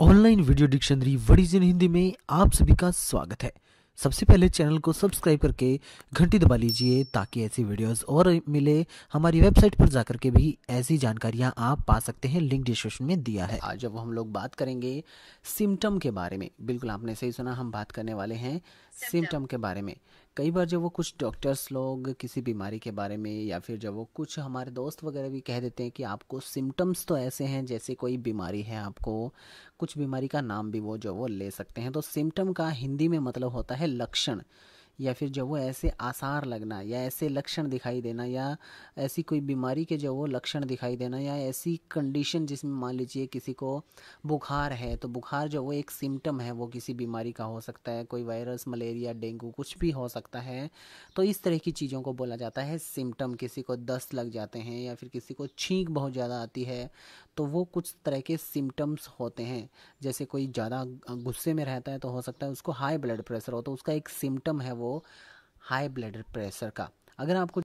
online video dictionary wordies in Hindi में आप सभी का स्वागत है सबसे पहले चैनल को सब्सक्राइब करके घंटी दबा लीजिए ताकि ऐसी वीडियोस और मिले हमारी वेबसाइट पर जाकर के भी ऐसी जानकारियां आप पा सकते हैं लिंक डिस्क्रिप्शन में दिया है आज जब हम लोग बात करेंगे सिम्टम के बारे में बिल्कुल आपने सही सुना हम बात करने वाले हैं सिम्टम के बारे में कई बार जब वो कुछ डॉक्टर्स लोग किसी बीमारी के बारे में या फिर जब वो कुछ हमारे दोस्त वगैरह भी कह देते हैं कि आपको सिम्टम्स तो ऐसे हैं जैसे कोई बीमारी है आपको कुछ बीमारी का नाम भी वो जो वो ले सकते हैं तो सिम्टम का हिंदी में मतलब होता है लक्षण या फिर जब वो ऐसे आसार लगना या ऐसे लक्षण दिखाई देना या ऐसी कोई बीमारी के जब वो लक्षण दिखाई देना या ऐसी कंडीशन जिसमें मान लीजिए किसी को बुखार है तो बुखार जो वो एक सिम्टम है वो किसी बीमारी का हो सकता है कोई वायरस मलेरिया डेंगू कुछ भी हो सकता है तो इस तरह की चीज़ों को बोला जाता है सिम्टम किसी को दस्त लग जाते हैं या फिर किसी को छींक बहुत ज़्यादा आती है तो वो कुछ तरह के सिम्टम्स होते हैं जैसे कोई ज़्यादा गुस्से में रहता है तो हो सकता है उसको हाई ब्लड प्रेशर हो तो उसका एक सिम्टम है वो हाई ब्लड प्रेशर का अगर आपको